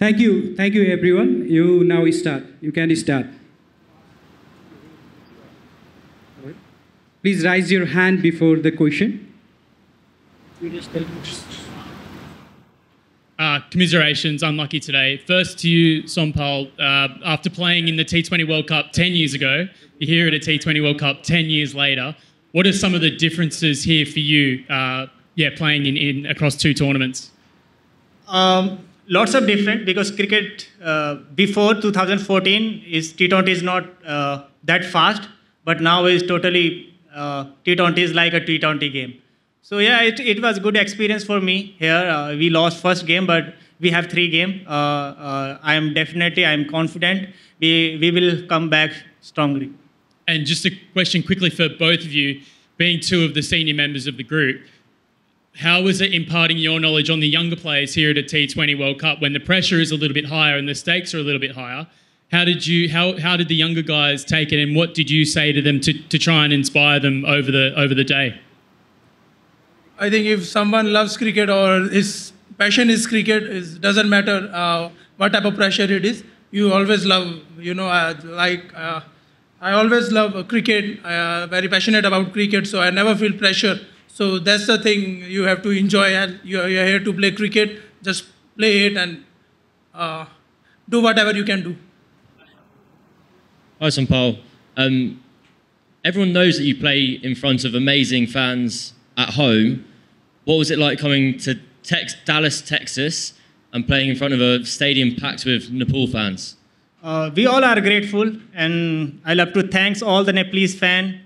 Thank you. Thank you, everyone. You now start. You can start. Please raise your hand before the question. Uh, commiserations, unlucky today. First to you, Sompal. Uh, after playing in the T20 World Cup 10 years ago, you're here at a T20 World Cup 10 years later. What are some of the differences here for you, uh, yeah, playing in, in across two tournaments? Um, lots of different because cricket uh, before 2014 is T20 is not uh, that fast, but now is totally uh, T20 is like a T20 game. So yeah, it, it was good experience for me here. Uh, we lost first game, but we have three game. Uh, uh, I am definitely I am confident. We we will come back strongly. And just a question quickly for both of you, being two of the senior members of the group how is it imparting your knowledge on the younger players here at a T20 World Cup when the pressure is a little bit higher and the stakes are a little bit higher? How did you how how did the younger guys take it and what did you say to them to, to try and inspire them over the over the day? I think if someone loves cricket or his passion is cricket, it doesn't matter uh, what type of pressure it is. You always love, you know, uh, like uh, I always love cricket. I am uh, very passionate about cricket, so I never feel pressure so that's the thing you have to enjoy, and you're, you're here to play cricket. Just play it and uh, do whatever you can do. Hi, Paul. Um, everyone knows that you play in front of amazing fans at home. What was it like coming to Tex- Dallas, Texas, and playing in front of a stadium packed with Nepal fans? Uh, we all are grateful, and I love to thanks all the Nepalese fans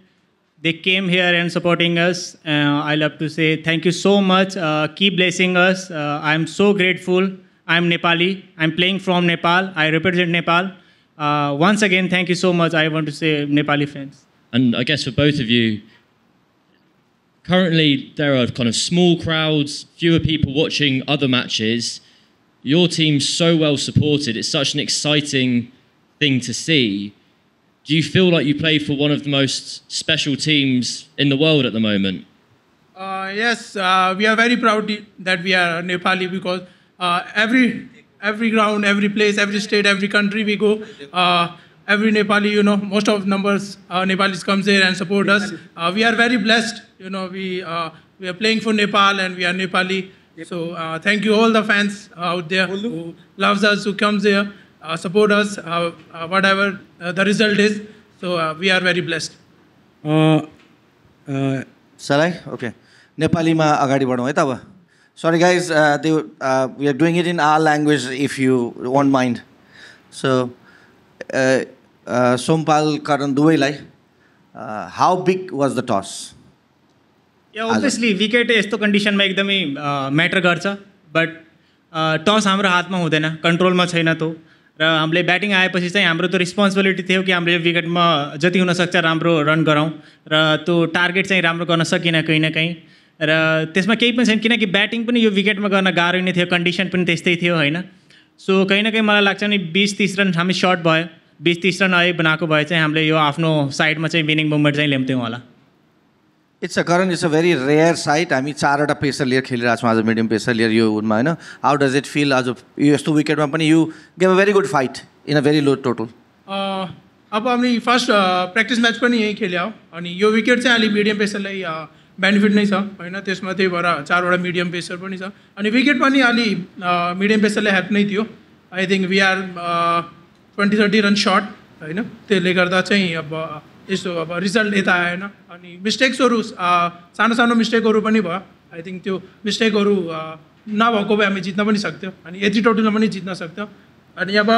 they came here and supporting us. Uh, I love to say thank you so much. Uh, keep blessing us. Uh, I'm so grateful. I'm Nepali. I'm playing from Nepal. I represent Nepal. Uh, once again, thank you so much. I want to say Nepali fans. And I guess for both of you, currently there are kind of small crowds, fewer people watching other matches. Your team's so well supported. It's such an exciting thing to see do you feel like you play for one of the most special teams in the world at the moment? Uh, yes, uh, we are very proud that we are Nepali because uh, every every ground, every place, every state, every country we go, uh, every Nepali, you know, most of numbers uh, Nepalis comes here and support us. Uh, we are very blessed, you know. We we are playing for Nepal and we are Nepali. So thank you all the fans out there who loves us, who comes here, support us, whatever Uh, the result is. So uh, we are very blessed. Uh, Shall I? Okay. नेपालीमा अगाडि बढौँ है त अब sorry guys त्यो we are doing it in our language if you want mind so Sompal Karan दुवैलाई how big was the toss obviously wicket यस्तो कन्डिसनमा एकदमै म्याटर गर्छ बट टस हाम्रो हातमा हुँदैन कन्ट्रोलमा छैन त्यो र हामीले ब्याटिङ आएपछि चाहिँ हाम्रो त्यो रेस्पोन्सिबिलिटी थियो कि हामीले विकेटमा जति हुनसक्छ राम्रो रन गरौँ र त्यो टार्गेट चाहिँ राम्रो गर्न सकिनँ कहीँ न कहीँ र त्यसमा केही पनि छैन किनकि ब्याटिङ पनि यो विकेटमा गर्न गाह्रो नै थियो कन्डिसन पनि त्यस्तै थियो होइन सो कहीँ न कहीँ मलाई लाग्छ नि बिस तिस रन हामी सर्ट भयो बिस तिस रन अहिले बनाएको भए चाहिँ हामीले यो आफ्नो साइडमा चाहिँ विनिङ मुभमेन्ट चाहिँ ल्याउँथ्यौँ होला it's a Karan it's a very rare sight हामी चारवटा प्रेसर लिएर खेलिरहेको छौँ आज मिडियम प्रेसर लिएर यो उनमा होइन हाउ डज इट फिल आज यो यस्तो विकेटमा पनि you gave a very good fight in a very low total अब हामी फर्स्ट प्र्याक्टिस म्याच पनि यहीँ खेल्यो अनि यो विकेट चाहिँ अलिक मिडियम पेसरलाई बेनिफिट नै छ होइन त्यसमा त्यही भएर चारवटा मिडियम पेसर पनि छ अनि विकेट पनि अलि मिडियम पेसरलाई हेल्प नै थियो I think we are twenty thirty run short होइन त्यसले गर्दा चाहिँ अब यस्तो अब रिजल्ट यता आएन अनि मिस्टेक्सहरू सानो सानो मिस्टेकहरू पनि भयो आई थिङ्क त्यो मिस्टेकहरू नभएको भए हामी जित्न पनि सक्थ्यौँ अनि यति टोटलमा पनि जित्न सक्थ्यौँ अनि अब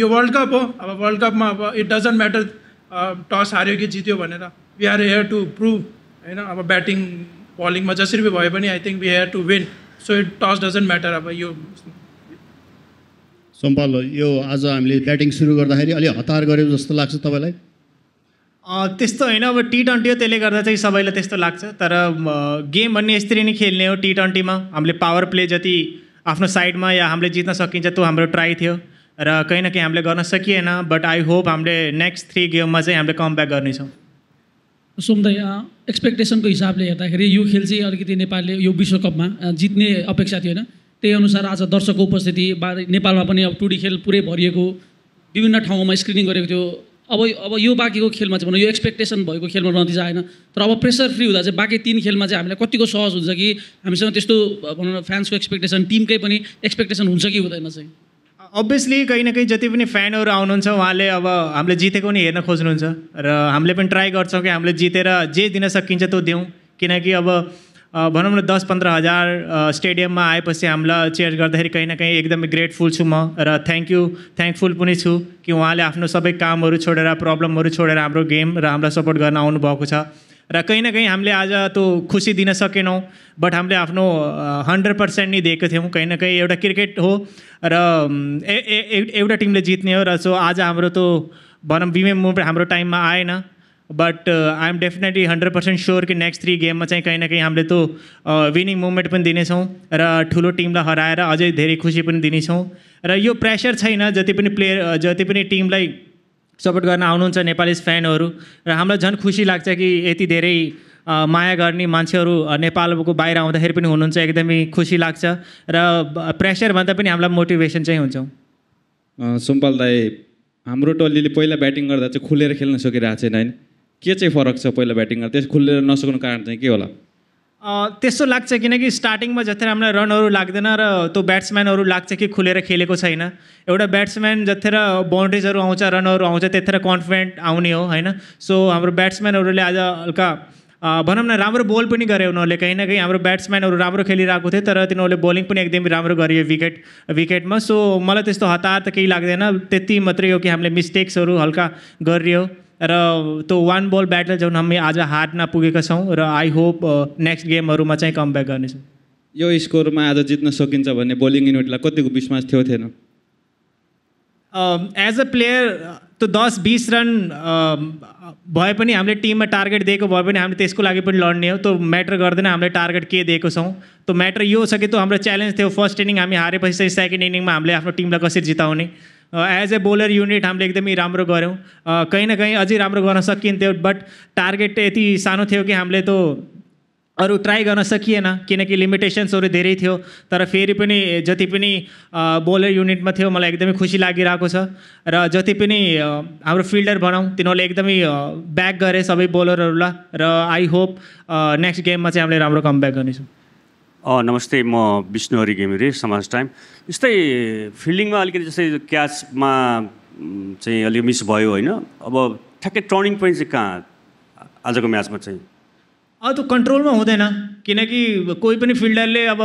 यो वर्ल्ड कप हो अब वर्ल्ड कपमा अब इट डजन्ट म्याटर टस हार्यो कि जित्यो भनेर we are here to prove होइन अब ब्याटिङ बलिङमा जसरी भए पनि I think we here to win so it toss doesn't matter अब यो सम्पाल यो आज हामीले ब्याटिङ सुरु गर्दाखेरि अलिक हतार गऱ्यो जस्तो लाग्छ तपाईँलाई त्यस्तो होइन अब टी ट्वेन्टी हो त्यसले गर्दा चाहिँ सबैलाई त्यस्तो लाग्छ तर गेम भन्ने यसरी नै खेल्ने हो टी ट्वेन्टीमा हामीले पावर प्ले जति आफ्नो साइडमा या हामीले जित्न सकिन्छ त्यो हाम्रो ट्राई थियो र कहीँ न कहीँ हामीले गर्न सकिएन बट आई होप हामीले नेक्स्ट थ्री गेममा चाहिँ हामीले कम ब्याक गर्नेछौँ सोमदाई एक्सपेक्टेसनको हिसाबले हेर्दाखेरि यो खेल चाहिँ अलिकति नेपालले यो विश्वकपमा जित्ने अपेक्षा थियो होइन त्यही अनुसार आज दर्शकको उपस्थिति नेपालमा पनि अब टुडी खेल पुरै भरिएको विभिन्न ठाउँमा स्क्रिनिङ गरेको थियो अब अब यो बाँकीको खेलमा चाहिँ भनौँ यो एक्सपेक्टेसन भएको खेलमा नतिजा आएन तर अब प्रेसर फ्री हुँदा चाहिँ बाँकी तिन खेलमा चाहिँ हामीलाई कतिको सहज हुन्छ कि हामीसँग त्यस्तो भनौँ न फ्यान्सको एक्सपेक्टेसन टिमकै पनि एक्सपेक्टेसन हुन्छ कि हुँदैन चाहिँ अभियसली कहीँ न कहीँ जति पनि फ्यानहरू आउनुहुन्छ उहाँले अब हामीले जितेको नि हेर्न खोज्नुहुन्छ र हामीले पनि ट्राई गर्छौँ कि हामीले जितेर जे दिन सकिन्छ त्यो दिउँ किनकि अब भनौँ न दस पन्ध्र हजार स्टेडियममा आएपछि हामीलाई चेयर गर्दाखेरि कहीँ न कहीँ एकदमै ग्रेटफुल छु म र थ्याङ्क यू थ्याङ्कफुल पनि छु कि उहाँले आफ्नो सबै कामहरू छोडेर प्रब्लमहरू छोडेर हाम्रो गेम र हामीलाई सपोर्ट गर्न आउनुभएको छ र कहीँ न कहीँ हामीले आज त्यो खुसी दिन सकेनौँ बट हामीले आफ्नो हन्ड्रेड पर्सेन्ट नै दिएको थियौँ कहीँ न कहीँ एउटा क्रिकेट हो र एउटा टिमले जित्ने हो र सो आज हाम्रो त्यो भनौँ बिमे मुभ हाम्रो टाइममा आएन but I am definitely hundred percent sure कि नेक्स्ट थ्री गेममा चाहिँ कहीँ न कहीँ हामीले त्यो विनिङ मुभमेन्ट पनि दिनेछौँ र ठुलो टिमलाई हराएर अझै धेरै खुसी पनि दिनेछौँ र यो प्रेसर छैन जति पनि प्लेयर uh, जति पनि टिमलाई सपोर्ट गर्न आउनुहुन्छ नेपाली फ्यानहरू र हामीलाई झन् खुसी लाग्छ कि यति धेरै uh, माया गर्ने मान्छेहरू uh, नेपालको बाहिर आउँदाखेरि पनि हुनुहुन्छ एकदमै खुसी लाग्छ र प्रेसरभन्दा पनि हामीलाई मोटिभेसन चाहिँ हुन्छौँ सुम्पल दाई हाम्रो टोलीले पहिला ब्याटिङ गर्दा चाहिँ खुलेर खेल्न सकिरहेको छैन होइन के चाहिँ फरक छ पहिला ब्याटिङ गर्दा त्यस खुलेर नसक्नु कारण चाहिँ के होला त्यस्तो लाग्छ किनकि स्टार्टिङमा जति हामीलाई रनहरू लाग्दैन र त्यो ब्याट्सम्यानहरू लाग्छ कि खुलेर खेलेको छैन एउटा ब्याट्सम्यान जतिर बान्ड्रिजहरू आउँछ रनहरू आउँछ त्यतिर कन्फिडेन्ट आउने हो होइन सो हाम्रो ब्याट्सम्यानहरूले आज हल्का भनौँ न राम्रो बोल पनि गरे उनीहरूले कहीँ न कहीँ हाम्रो ब्याट्सम्यानहरू राम्रो खेलिरहेको थियो तर तिनीहरूले बोलिङ पनि एकदमै राम्रो गरियो विकेट विकेटमा सो मलाई त्यस्तो हतार त केही लाग्दैन त्यति मात्रै हो कि हामीले मिस्टेक्सहरू हल्का गरियो र त्यो वान बल ब्याटल जुन हामी आज हार्न पुगेका छौँ र आई होप नेक्स्ट गेमहरूमा चाहिँ कम ब्याक गर्नेछौँ यो स्कोरमा आज जित्न सकिन्छ भन्ने बोलिङ युनिटलाई कतिको विश्वास थियो थिएन एज अ प्लेयर त्यो दस बिस रन um, भए पनि हामीले टिममा टार्गेट दिएको भए पनि हामीले त्यसको लागि पनि लड्ने हो त्यो म्याटर गर्दैन हामीले टार्गेट के दिएको छौँ त्यो म्याटर यो छ कि त्यो हाम्रो च्यालेन्ज थियो फर्स्ट इनिङ हामी हारेपछि चाहिँ सेकेन्ड इनिङमा हामीले आफ्नो टिमलाई कसरी जिताउने एज ए बोलर युनिट हामीले एकदमै राम्रो गऱ्यौँ uh, कहीँ न कहीँ अझै राम्रो गर्न सकिन्थ्यो बट टार्गेट यति सानो थियो कि हामीले त अरू ट्राई गर्न सकिएन किनकि लिमिटेसन्सहरू धेरै थियो तर फेरि पनि जति पनि बोलर uh, युनिटमा थियो मलाई एकदमै खुसी लागिरहेको छ र जति पनि uh, हाम्रो फिल्डर भनौँ तिनीहरूले एकदमै ब्याक गरे सबै बोलरहरूलाई र आई होप नेक्स्ट गेममा चाहिँ हामीले राम्रो कम ब्याक गर्नेछौँ नमस्ते म विष्णु हरि घिमिरे समाज टाइम यस्तै फिल्डिङमा अलिकति जस्तै क्याचमा चाहिँ अलिक मिस भयो होइन अब ठ्याक्कै टर्निङ पोइन्ट चाहिँ कहाँ आजको म्याचमा चाहिँ अब त्यो कन्ट्रोलमा हुँदैन किनकि कोही पनि फिल्डरले अब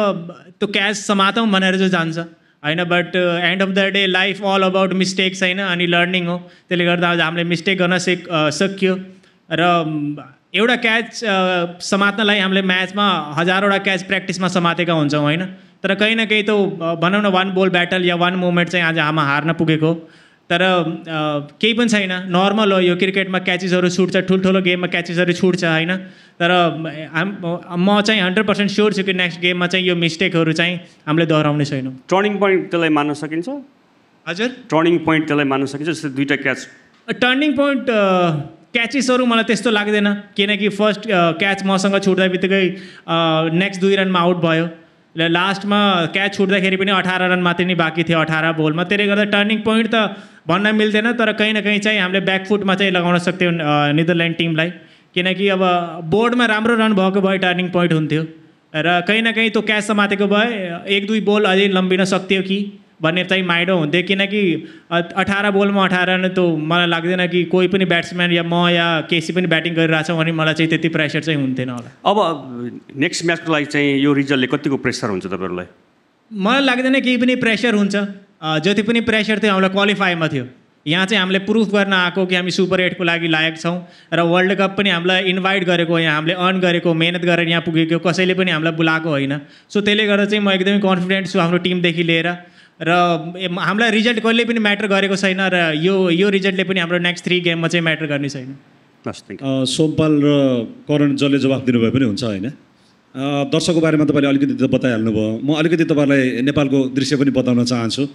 त्यो क्याच समातौँ भनेर चाहिँ जान्छ होइन but end of the day life all about mistakes होइन अनि लर्निङ हो त्यसले गर्दा आज हामीले मिस्टेक गर्न सिक सक्यो र एउटा क्याच समात्नलाई हामीले म्याचमा हजारवटा क्याच प्र्याक्टिसमा समातेका हुन्छौँ होइन तर कहीँ न कहीँ त भनौँ न वान बोल ब्याटल या वान मुभमेन्ट चाहिँ आज हामी हार्न पुगेको तर केही पनि छैन नर्मल हो यो क्रिकेटमा क्याचेसहरू छुट्छ ठुल्ठुलो गेममा क्याचेसहरू छुट्छ होइन तर हाम म चाहिँ हन्ड्रेड पर्सेन्ट स्योर छु कि नेक्स्ट गेममा चाहिँ यो मिस्टेकहरू चाहिँ हामीले दोहोऱ्याउने छैनौँ टर्निङ पोइन्ट त्यसलाई मान्न सकिन्छ हजुर टर्निङ पोइन्ट त्यसलाई मान्न सकिन्छ जस्तै दुइटा क्याच टर्निङ पोइन्ट क्याचेसहरू मलाई त्यस्तो लाग्दैन किनकि फर्स्ट क्याच मसँग छुट्दा बित्तिकै नेक्स्ट दुई रनमा आउट भयो र लास्टमा क्याच छुट्दाखेरि पनि अठार रन मात्रै नै बाँकी थियो अठार बोलमा त्यसले गर्दा टर्निङ पोइन्ट त भन्न मिल्दैन तर कहीँ न कहीँ चाहिँ हामीले ब्याकफुटमा चाहिँ लगाउन सक्थ्यौँ नेदरल्यान्ड टिमलाई किनकि अब बोर्डमा राम्रो रन भएको भए टर्निङ पोइन्ट हुन्थ्यो र कहीँ न कहीँ त्यो क्याच समातेको भए एक दुई बोल अझै लम्बिन सक्थ्यो कि भन्ने चाहिँ माइडो हुन्थ्यो किनकि अठार बोलमा अठार नै त मलाई लाग्दैन कि कोही पनि ब्याट्सम्यान या म या केसी पनि ब्याटिङ गरिरहेको छ भने मलाई चाहिँ त्यति प्रेसर चाहिँ हुन्थेन होला अब नेक्स्ट म्याचको लागि चाहिँ यो रिजल्टले कतिको प्रेसर हुन्छ तपाईँहरूलाई मलाई लाग्दैन केही पनि प्रेसर हुन्छ जति पनि प्रेसर थियो हामीलाई क्वालिफाईमा थियो यहाँ चाहिँ हामीले प्रुफ गर्न आएको कि हामी सुपर एटको लागि लायक छौँ र वर्ल्ड कप पनि हामीलाई इन्भाइट गरेको यहाँ हामीले अर्न गरेको मेहनत गरेर यहाँ पुगेको कसैले पनि हामीलाई बोलाएको होइन सो त्यसले गर्दा चाहिँ म एकदमै कन्फिडेन्ट छु हाम्रो टिमदेखि लिएर र हामीलाई रिजल्ट कहिले पनि म्याटर गरेको छैन र यो यो रिजल्टले पनि हाम्रो नेक्स्ट थ्री गेममा चाहिँ म्याटर गर्ने छैन सोमपाल र करण जसले जवाफ दिनुभयो पनि हुन्छ होइन दर्शकको बारेमा तपाईँले अलिकति त भयो म अलिकति तपाईँलाई नेपालको दृश्य पनि बताउन चाहन्छु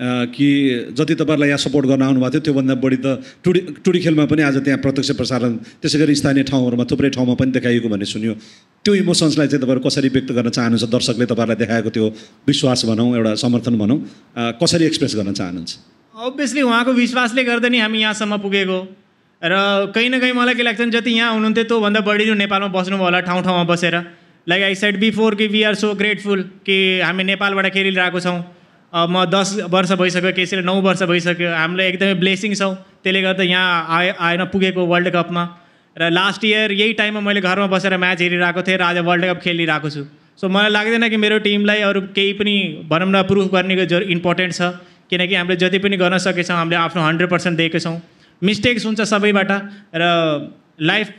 कि जति तपाईँहरूलाई यहाँ सपोर्ट गर्न आउनुभएको थियो त्योभन्दा बढी त टुडी टुडी खेलमा पनि आज त्यहाँ प्रत्यक्ष प्रसारण त्यसै गरी स्थानीय ठाउँहरूमा थुप्रै ठाउँमा पनि देखाइएको भन्ने सुन्यो त्यो इमोसन्सलाई चाहिँ तपाईँहरू कसरी व्यक्त गर्न चाहनुहुन्छ दर्शकले तपाईँहरूलाई देखाएको त्यो विश्वास भनौँ एउटा समर्थन भनौँ कसरी एक्सप्रेस गर्न चाहनुहुन्छ अभियसली उहाँको विश्वासले गर्दा नि हामी यहाँसम्म पुगेको र कहीँ न कहीँ मलाई के लाग्छ जति यहाँ हुनुहुन्थ्यो त्योभन्दा बढी नै नेपालमा बस्नुभयो होला ठाउँ ठाउँमा बसेर लाइक आई सेट बिफोर कि वी आर सो ग्रेटफुल कि हामी नेपालबाट खेलिरहेको छौँ म दस वर्ष भइसक्यो केसीले नौ वर्ष भइसक्यो हामीलाई एकदमै ब्लेसिङ छौँ त्यसले गर्दा यहाँ आए आएन पुगेको वर्ल्ड कपमा र लास्ट इयर यही टाइममा मैले घरमा बसेर म्याच हेरिरहेको थिएँ र आज वर्ल्ड कप खेलिरहेको छु सो मलाई लाग्दैन कि मेरो टिमलाई अरू केही पनि भनौँ न प्रुफ गर्नेको जो इम्पोर्टेन्ट छ किनकि हामीले जति पनि गर्न सकेछौँ हामीले आफ्नो हन्ड्रेड पर्सेन्ट दिएको छौँ मिस्टेक्स हुन्छ सबैबाट र लाइफ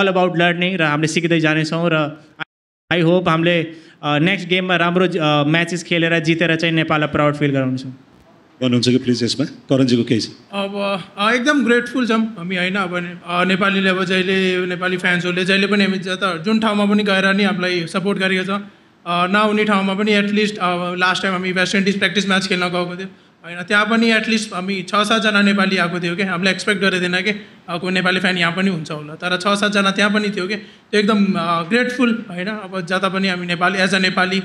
अल अबाउट लर्निङ र हामीले सिक्दै जानेछौँ र आई होप हामीले नेक्स्ट गेममा राम्रो म्याचेस खेलेर जितेर चाहिँ नेपाललाई प्राउड फिल गराउनेछु भन्नुहुन्छ कि प्लिज यसमा करणजीको केही अब एकदम ग्रेटफुल छौँ हामी होइन अब नेपालीले अब जहिले नेपाली फ्यान्सहरूले जहिले पनि हामी जता जुन ठाउँमा पनि गएर नि हामीलाई सपोर्ट गरेको छ नहुने ठाउँमा पनि एटलिस्ट लास्ट टाइम हामी वेस्ट इन्डिज प्र्याक्टिस म्याच खेल्न गएको थियो होइन त्यहाँ पनि एटलिस्ट हामी छ सातजना नेपाली आएको थियो कि हामीले एक्सपेक्ट गरेको थिएन कि अब नेपाली फ्यान यहाँ पनि हुन्छ होला तर छ सातजना त्यहाँ पनि थियो कि त्यो एकदम ग्रेटफुल होइन अब जता पनि हामी नेपाली एज अ नेपाली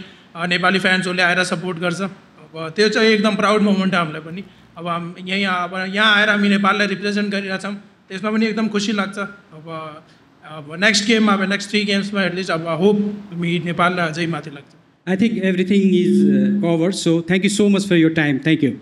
नेपाली फ्यान्सहरूले आएर सपोर्ट गर्छ अब त्यो चाहिँ एकदम प्राउड मोमेन्ट हो हामीलाई पनि अब यहीँ अब यहाँ आएर हामी नेपाललाई रिप्रेजेन्ट गरिरहेछौँ त्यसमा पनि एकदम खुसी लाग्छ अब अब नेक्स्ट गेममा अब नेक्स्ट थ्री गेम्समा एटलिस्ट अब होप हामी नेपाललाई अझै माथि लाग्छ I think everything is cover so thank you so much for your time thank you